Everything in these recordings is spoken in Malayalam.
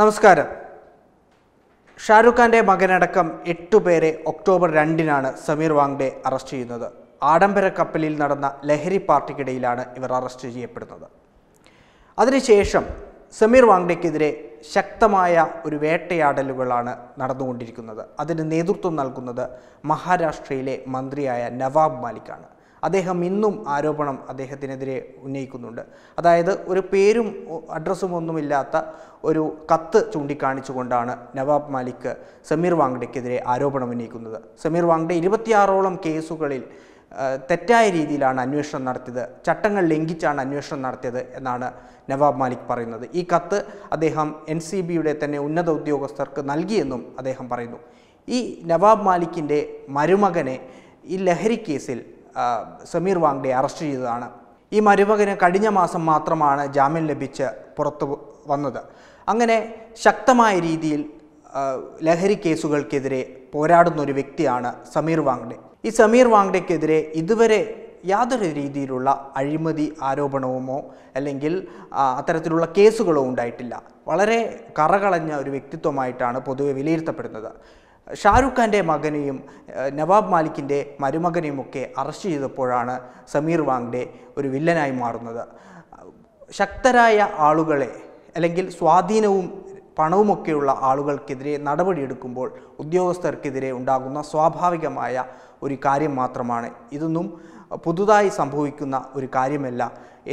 നമസ്കാരം ഷാരൂഖ് ഖാൻ്റെ മകനടക്കം എട്ടുപേരെ ഒക്ടോബർ രണ്ടിനാണ് സമീർ വാങ്ഡെ അറസ്റ്റ് ചെയ്യുന്നത് ആഡംബര കപ്പലിൽ നടന്ന ലഹരി പാർട്ടിക്കിടയിലാണ് ഇവർ അറസ്റ്റ് ചെയ്യപ്പെടുന്നത് അതിനുശേഷം സമീർ വാങ്ഡെക്കെതിരെ ശക്തമായ ഒരു വേട്ടയാടലുകളാണ് നടന്നുകൊണ്ടിരിക്കുന്നത് അതിന് നേതൃത്വം നൽകുന്നത് മഹാരാഷ്ട്രയിലെ മന്ത്രിയായ നവാബ് മാലിക്കാണ് അദ്ദേഹം ഇന്നും ആരോപണം അദ്ദേഹത്തിനെതിരെ ഉന്നയിക്കുന്നുണ്ട് അതായത് ഒരു പേരും അഡ്രസ്സും ഒന്നുമില്ലാത്ത ഒരു കത്ത് ചൂണ്ടിക്കാണിച്ചുകൊണ്ടാണ് നവാബ് മാലിക് സമീർ വാങ്ഡയ്ക്കെതിരെ ആരോപണം ഉന്നയിക്കുന്നത് സമീർ വാങ്ഡെ ഇരുപത്തിയാറോളം കേസുകളിൽ തെറ്റായ രീതിയിലാണ് അന്വേഷണം നടത്തിയത് ചട്ടങ്ങൾ ലംഘിച്ചാണ് അന്വേഷണം നടത്തിയത് എന്നാണ് നവാബ് മാലിക് പറയുന്നത് ഈ കത്ത് അദ്ദേഹം എൻ സി ബിയുടെ തന്നെ ഉന്നത ഉദ്യോഗസ്ഥർക്ക് നൽകിയെന്നും അദ്ദേഹം പറയുന്നു ഈ നവാബ് മാലിക്കിൻ്റെ മരുമകനെ ഈ ലഹരി കേസിൽ സമീർ വാങ്ഡെ അറസ്റ്റ് ചെയ്തതാണ് ഈ മരുമകന് കഴിഞ്ഞ മാസം മാത്രമാണ് ജാമ്യം ലഭിച്ച് പുറത്തു വന്നത് അങ്ങനെ ശക്തമായ രീതിയിൽ ലഹരി കേസുകൾക്കെതിരെ പോരാടുന്ന ഒരു വ്യക്തിയാണ് സമീർ വാങ്ഡെ ഈ സമീർ വാങ്ഡയ്ക്കെതിരെ ഇതുവരെ യാതൊരു രീതിയിലുള്ള അഴിമതി ആരോപണവുമോ അല്ലെങ്കിൽ അത്തരത്തിലുള്ള കേസുകളോ ഉണ്ടായിട്ടില്ല വളരെ കറകളഞ്ഞ ഒരു വ്യക്തിത്വമായിട്ടാണ് പൊതുവെ വിലയിരുത്തപ്പെടുന്നത് ഷാരൂഖ് ഖാൻ്റെ മകനെയും നവാബ് മാലിക്കിൻ്റെ ഒക്കെ അറസ്റ്റ് ചെയ്തപ്പോഴാണ് സമീർ വാങ്ഡെ ഒരു വില്ലനായി മാറുന്നത് ശക്തരായ ആളുകളെ അല്ലെങ്കിൽ സ്വാധീനവും പണവുമൊക്കെയുള്ള ആളുകൾക്കെതിരെ നടപടിയെടുക്കുമ്പോൾ ഉദ്യോഗസ്ഥർക്കെതിരെ ഉണ്ടാകുന്ന സ്വാഭാവികമായ ഒരു കാര്യം മാത്രമാണ് ഇതൊന്നും പുതുതായി സംഭവിക്കുന്ന ഒരു കാര്യമല്ല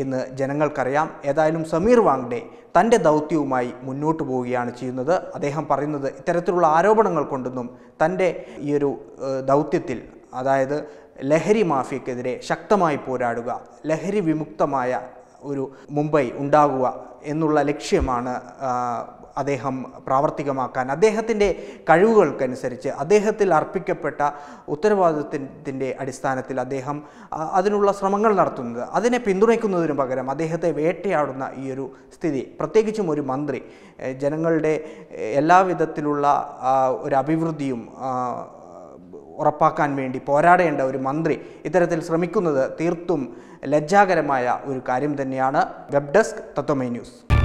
എന്ന് ജനങ്ങൾക്കറിയാം ഏതായാലും സമീർ വാങ്ഡെ തൻ്റെ ദൗത്യവുമായി മുന്നോട്ട് പോവുകയാണ് ചെയ്യുന്നത് അദ്ദേഹം പറയുന്നത് ഇത്തരത്തിലുള്ള ആരോപണങ്ങൾ കൊണ്ടൊന്നും തൻ്റെ ഈ ഒരു ദൗത്യത്തിൽ അതായത് ലഹരി മാഫിയക്കെതിരെ ശക്തമായി പോരാടുക ലഹരി വിമുക്തമായ ഒരു മുംബൈ ഉണ്ടാകുക എന്നുള്ള ലക്ഷ്യമാണ് അദ്ദേഹം പ്രാവർത്തികമാക്കാൻ അദ്ദേഹത്തിൻ്റെ കഴിവുകൾക്കനുസരിച്ച് അദ്ദേഹത്തിൽ അർപ്പിക്കപ്പെട്ട ഉത്തരവാദിത്വത്തിൻ്റെ അടിസ്ഥാനത്തിൽ അദ്ദേഹം അതിനുള്ള ശ്രമങ്ങൾ നടത്തുന്നത് അതിനെ പിന്തുണയ്ക്കുന്നതിനു പകരം അദ്ദേഹത്തെ വേട്ടയാടുന്ന ഈ ഒരു സ്ഥിതി പ്രത്യേകിച്ചും ഒരു മന്ത്രി ജനങ്ങളുടെ എല്ലാവിധത്തിലുള്ള ഒരു അഭിവൃദ്ധിയും ഉറപ്പാക്കാൻ വേണ്ടി പോരാടേണ്ട ഒരു മന്ത്രി ഇത്തരത്തിൽ ശ്രമിക്കുന്നത് തീർത്തും ലജ്ജാകരമായ ഒരു കാര്യം തന്നെയാണ് വെബ് ഡെസ്ക് തത്വമൈ ന്യൂസ്